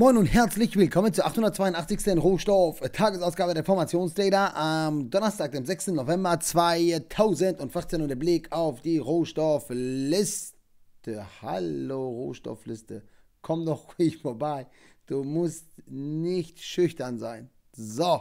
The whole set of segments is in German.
Moin und herzlich willkommen zur 882. Rohstoff äh, Tagesausgabe der Formationsdata am Donnerstag, dem 6. November 2014 und der Blick auf die Rohstoffliste. Hallo Rohstoffliste, komm doch ruhig vorbei. Du musst nicht schüchtern sein. So.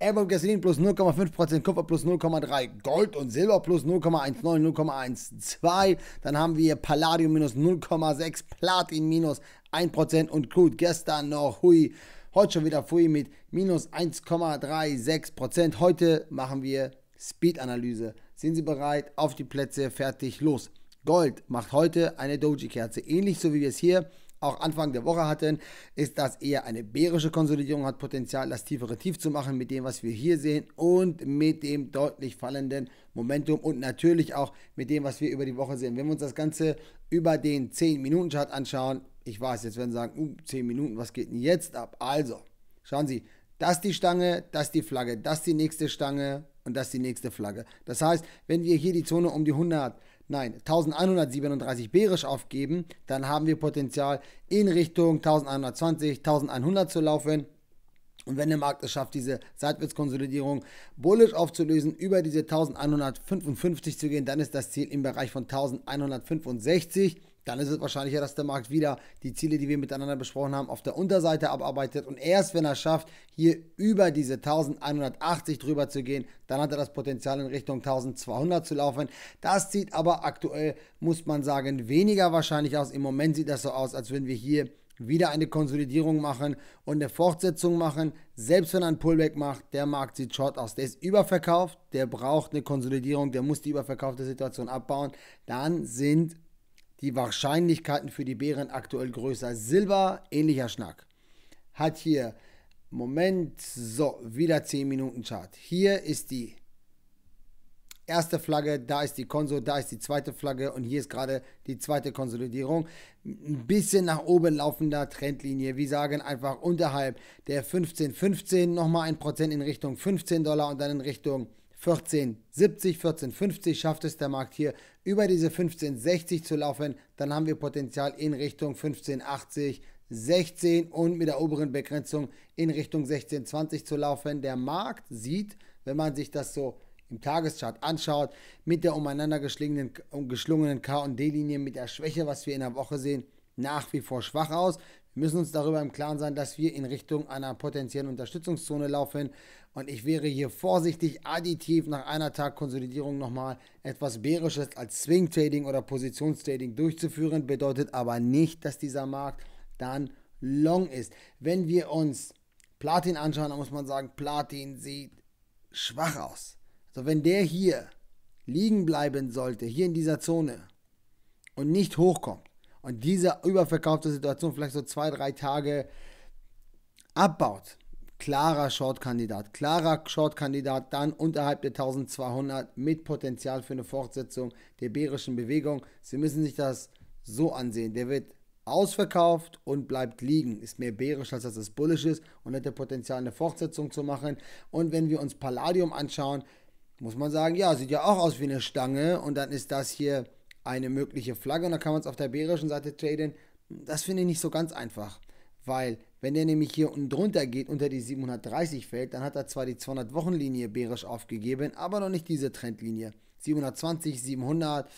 Airbomb Gasolin plus 0,5%, Kupfer plus 0,3%, Gold und Silber plus 0,19, 0,12. Dann haben wir Palladium minus 0,6, Platin minus 1% und gut, gestern noch hui, heute schon wieder hui mit minus 1,36%. Heute machen wir Speed-Analyse. Sind Sie bereit? Auf die Plätze, fertig, los. Gold macht heute eine Doji-Kerze, ähnlich so wie wir es hier auch Anfang der Woche hatten, ist das eher eine bärische Konsolidierung, hat Potenzial, das tiefere Tief zu machen mit dem, was wir hier sehen und mit dem deutlich fallenden Momentum und natürlich auch mit dem, was wir über die Woche sehen. Wenn wir uns das Ganze über den 10-Minuten-Chart anschauen, ich weiß, jetzt werden Sie sagen, uh, 10 Minuten, was geht denn jetzt ab? Also, schauen Sie, das die Stange, das die Flagge, das die nächste Stange und das die nächste Flagge. Das heißt, wenn wir hier die Zone um die 100, nein, 1137 bärisch aufgeben, dann haben wir Potenzial in Richtung 1120, 1100 zu laufen. Und wenn der Markt es schafft, diese Seitwärtskonsolidierung bullisch aufzulösen, über diese 1155 zu gehen, dann ist das Ziel im Bereich von 1165 dann ist es wahrscheinlicher, dass der Markt wieder die Ziele, die wir miteinander besprochen haben, auf der Unterseite abarbeitet. Und erst wenn er schafft, hier über diese 1180 drüber zu gehen, dann hat er das Potenzial in Richtung 1200 zu laufen. Das sieht aber aktuell, muss man sagen, weniger wahrscheinlich aus. Im Moment sieht das so aus, als würden wir hier wieder eine Konsolidierung machen und eine Fortsetzung machen. Selbst wenn er ein Pullback macht, der Markt sieht short aus. Der ist überverkauft, der braucht eine Konsolidierung, der muss die überverkaufte Situation abbauen. Dann sind die Wahrscheinlichkeiten für die Bären aktuell größer. Silber, ähnlicher Schnack. Hat hier, Moment, so, wieder 10 Minuten Chart. Hier ist die erste Flagge, da ist die Konso, da ist die zweite Flagge und hier ist gerade die zweite Konsolidierung. Ein bisschen nach oben laufender Trendlinie. Wir sagen einfach unterhalb der 15,15 15, nochmal ein Prozent in Richtung 15 Dollar und dann in Richtung 1470, 1450 schafft es der Markt hier über diese 1560 zu laufen, dann haben wir Potenzial in Richtung 1580, 16 und mit der oberen Begrenzung in Richtung 1620 zu laufen. Der Markt sieht, wenn man sich das so im Tageschart anschaut, mit der umeinander geschlungenen, geschlungenen K- und D-Linie, mit der Schwäche, was wir in der Woche sehen, nach wie vor schwach aus müssen uns darüber im Klaren sein, dass wir in Richtung einer potenziellen Unterstützungszone laufen. Und ich wäre hier vorsichtig, additiv nach einer Tag Konsolidierung nochmal etwas Bärisches als Swing Trading oder Positionstrading durchzuführen. Bedeutet aber nicht, dass dieser Markt dann long ist. Wenn wir uns Platin anschauen, dann muss man sagen, Platin sieht schwach aus. Also wenn der hier liegen bleiben sollte, hier in dieser Zone und nicht hochkommt, und diese überverkaufte Situation vielleicht so zwei, drei Tage abbaut. Klarer Short-Kandidat, klarer Short-Kandidat, dann unterhalb der 1200 mit Potenzial für eine Fortsetzung der bärischen Bewegung. Sie müssen sich das so ansehen. Der wird ausverkauft und bleibt liegen. Ist mehr bärisch, als dass es bullisch ist und hat hätte Potenzial, eine Fortsetzung zu machen. Und wenn wir uns Palladium anschauen, muss man sagen, ja, sieht ja auch aus wie eine Stange und dann ist das hier eine mögliche Flagge und dann kann man es auf der bärischen Seite traden. Das finde ich nicht so ganz einfach, weil wenn der nämlich hier unten drunter geht, unter die 730 fällt, dann hat er zwar die 200-Wochen-Linie bärisch aufgegeben, aber noch nicht diese Trendlinie. 720, 700,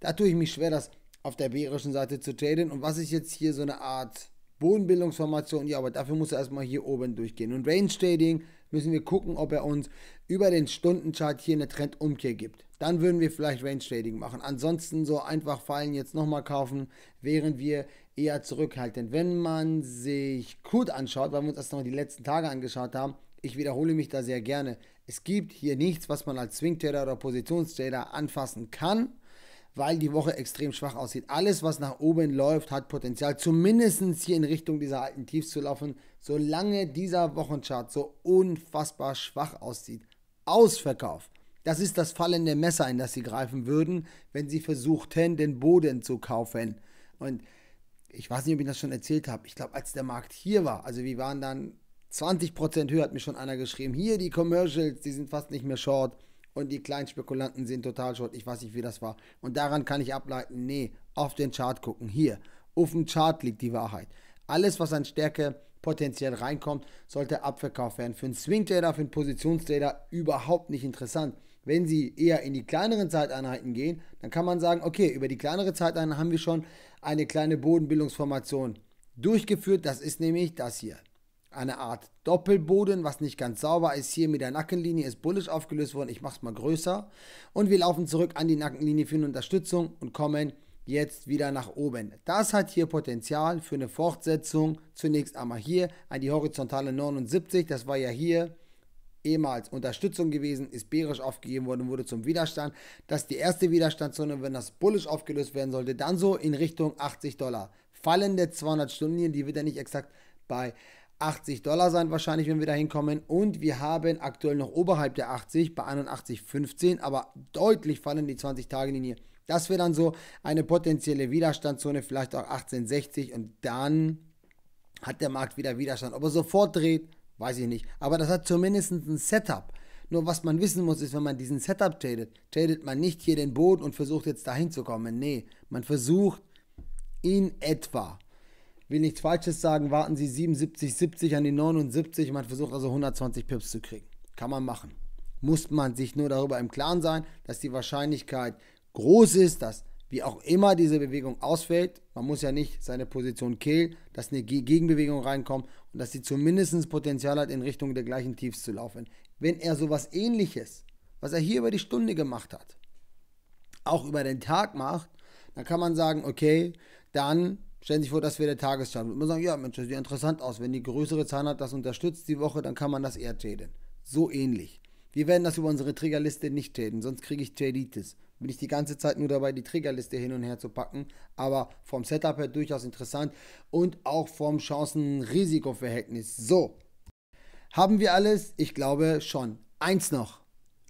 da tue ich mich schwer, das auf der bärischen Seite zu traden. Und was ist jetzt hier so eine Art Bodenbildungsformation? Ja, aber dafür muss er erstmal hier oben durchgehen. Und Range Trading müssen wir gucken, ob er uns über den Stundenchart hier eine Trendumkehr gibt. Dann würden wir vielleicht Range Trading machen. Ansonsten so einfach Fallen jetzt nochmal kaufen, während wir eher zurückhaltend. Wenn man sich gut anschaut, weil wir uns das noch die letzten Tage angeschaut haben, ich wiederhole mich da sehr gerne. Es gibt hier nichts, was man als Swing Trader oder Positionstrader anfassen kann weil die Woche extrem schwach aussieht. Alles, was nach oben läuft, hat Potenzial, zumindest hier in Richtung dieser alten Tiefs zu laufen, solange dieser Wochenchart so unfassbar schwach aussieht. Ausverkauf. Das ist das fallende Messer, in das sie greifen würden, wenn sie versuchten, den Boden zu kaufen. Und ich weiß nicht, ob ich das schon erzählt habe. Ich glaube, als der Markt hier war, also wir waren dann 20% höher, hat mir schon einer geschrieben. Hier die Commercials, die sind fast nicht mehr short und die kleinen Spekulanten sind total schuld. Ich weiß nicht, wie das war. Und daran kann ich ableiten, nee, auf den Chart gucken. Hier, auf dem Chart liegt die Wahrheit. Alles, was an Stärke potenziell reinkommt, sollte abverkauft werden. Für einen Swing-Trader, für einen Positionstrader überhaupt nicht interessant. Wenn sie eher in die kleineren Zeiteinheiten gehen, dann kann man sagen, okay, über die kleinere Zeiteinheiten haben wir schon eine kleine Bodenbildungsformation durchgeführt. Das ist nämlich das hier eine Art Doppelboden, was nicht ganz sauber ist. Hier mit der Nackenlinie ist bullisch aufgelöst worden. Ich mache es mal größer. Und wir laufen zurück an die Nackenlinie für eine Unterstützung und kommen jetzt wieder nach oben. Das hat hier Potenzial für eine Fortsetzung. Zunächst einmal hier an die horizontale 79. Das war ja hier ehemals Unterstützung gewesen, ist bärisch aufgegeben worden, wurde zum Widerstand. Das ist die erste Widerstandszone, wenn das bullisch aufgelöst werden sollte, dann so in Richtung 80 Dollar. Fallende 200 Stunden, die wird ja nicht exakt bei 80 Dollar sein wahrscheinlich, wenn wir da hinkommen. Und wir haben aktuell noch oberhalb der 80 bei 81,15, aber deutlich fallen die 20-Tage-Linie. Das wäre dann so eine potenzielle Widerstandszone, vielleicht auch 18,60 und dann hat der Markt wieder Widerstand. Ob er sofort dreht, weiß ich nicht. Aber das hat zumindest ein Setup. Nur was man wissen muss, ist, wenn man diesen Setup tradet, tradet man nicht hier den Boden und versucht jetzt dahin zu kommen. Nee, man versucht in etwa will nichts Falsches sagen, warten Sie 77, 70 an die 79. Man versucht also 120 Pips zu kriegen. Kann man machen. Muss man sich nur darüber im Klaren sein, dass die Wahrscheinlichkeit groß ist, dass wie auch immer diese Bewegung ausfällt, man muss ja nicht seine Position killen, dass eine Gegenbewegung reinkommt und dass sie zumindest Potenzial hat, in Richtung der gleichen Tiefs zu laufen. Wenn er sowas ähnliches, was er hier über die Stunde gemacht hat, auch über den Tag macht, dann kann man sagen, okay, dann Stellen Sie sich vor, das wäre der Tageschart. Und man sagen, ja, Mensch, das sieht interessant aus. Wenn die größere hat, das unterstützt die Woche, dann kann man das eher traden. So ähnlich. Wir werden das über unsere Triggerliste nicht traden, sonst kriege ich Traditis. Bin ich die ganze Zeit nur dabei, die Triggerliste hin und her zu packen. Aber vom Setup her durchaus interessant und auch vom Chancen-Risiko-Verhältnis. So. Haben wir alles? Ich glaube schon. Eins noch.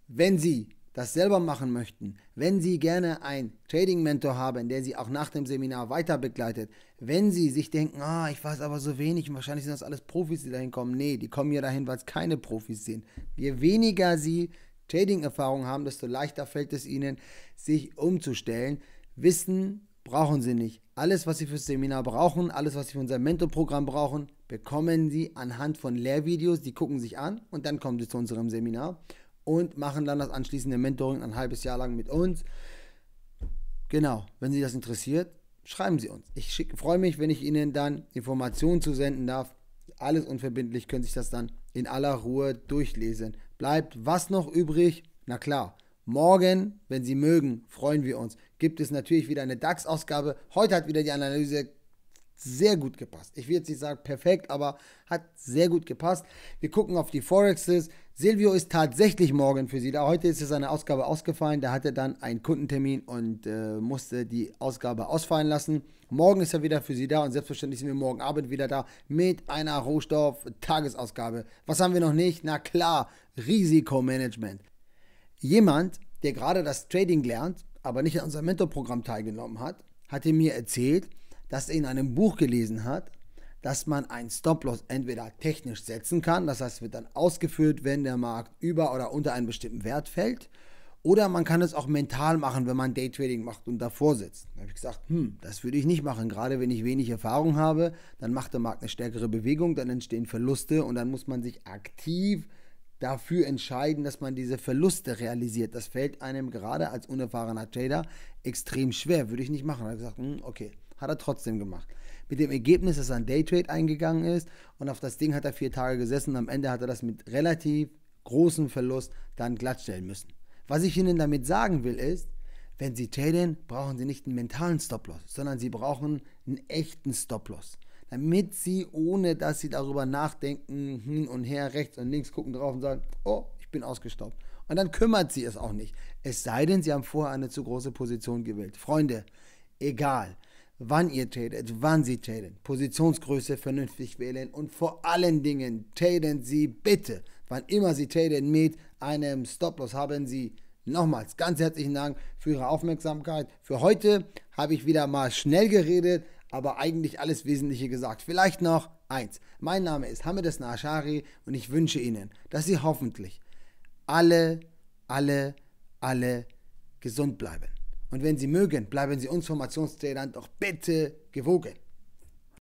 Wenn Sie das selber machen möchten, wenn Sie gerne einen Trading-Mentor haben, der Sie auch nach dem Seminar weiter begleitet, wenn Sie sich denken, ah, ich weiß aber so wenig, wahrscheinlich sind das alles Profis, die dahin kommen. Nee, die kommen ja dahin, weil es keine Profis sind. Je weniger Sie Trading-Erfahrung haben, desto leichter fällt es Ihnen, sich umzustellen. Wissen brauchen Sie nicht. Alles, was Sie fürs Seminar brauchen, alles, was Sie für unser Mentorprogramm brauchen, bekommen Sie anhand von Lehrvideos. Die gucken sich an und dann kommen Sie zu unserem Seminar und machen dann das anschließende Mentoring ein halbes Jahr lang mit uns. Genau, wenn Sie das interessiert, schreiben Sie uns. Ich schick, freue mich, wenn ich Ihnen dann Informationen zusenden darf. Alles unverbindlich, können Sie sich das dann in aller Ruhe durchlesen. Bleibt was noch übrig? Na klar, morgen, wenn Sie mögen, freuen wir uns. Gibt es natürlich wieder eine DAX-Ausgabe. Heute hat wieder die Analyse sehr gut gepasst. Ich will jetzt nicht sagen perfekt, aber hat sehr gut gepasst. Wir gucken auf die Forexes, Silvio ist tatsächlich morgen für Sie da. Heute ist seine Ausgabe ausgefallen. Da hatte dann einen Kundentermin und äh, musste die Ausgabe ausfallen lassen. Morgen ist er wieder für Sie da und selbstverständlich sind wir morgen Abend wieder da mit einer Rohstoff-Tagesausgabe. Was haben wir noch nicht? Na klar, Risikomanagement. Jemand, der gerade das Trading lernt, aber nicht an unserem Mentorprogramm teilgenommen hat, hatte mir erzählt, dass er in einem Buch gelesen hat, dass man einen Stop-Loss entweder technisch setzen kann, das heißt, wird dann ausgeführt, wenn der Markt über oder unter einen bestimmten Wert fällt, oder man kann es auch mental machen, wenn man Daytrading macht und davor sitzt. Da habe ich gesagt, hm, das würde ich nicht machen. Gerade wenn ich wenig Erfahrung habe, dann macht der Markt eine stärkere Bewegung, dann entstehen Verluste und dann muss man sich aktiv dafür entscheiden, dass man diese Verluste realisiert. Das fällt einem gerade als unerfahrener Trader extrem schwer. Würde ich nicht machen. Da habe ich gesagt, hm, okay. Hat er trotzdem gemacht. Mit dem Ergebnis, dass er ein Daytrade eingegangen ist und auf das Ding hat er vier Tage gesessen und am Ende hat er das mit relativ großem Verlust dann glattstellen müssen. Was ich Ihnen damit sagen will ist, wenn Sie traden, brauchen Sie nicht einen mentalen Stop-Loss, sondern Sie brauchen einen echten Stop-Loss. Damit Sie, ohne dass Sie darüber nachdenken, hin und her, rechts und links gucken drauf und sagen, oh, ich bin ausgestaubt. Und dann kümmert Sie es auch nicht. Es sei denn, Sie haben vorher eine zu große Position gewählt. Freunde, egal wann ihr tradet, also wann sie traden, Positionsgröße vernünftig wählen und vor allen Dingen traden Sie bitte, wann immer Sie traden, mit einem Stop-Loss haben Sie. Nochmals ganz herzlichen Dank für Ihre Aufmerksamkeit. Für heute habe ich wieder mal schnell geredet, aber eigentlich alles Wesentliche gesagt. Vielleicht noch eins. Mein Name ist Hamedes Nashari und ich wünsche Ihnen, dass Sie hoffentlich alle, alle, alle gesund bleiben. Und wenn Sie mögen, bleiben Sie uns Formationstrainern doch bitte gewogen.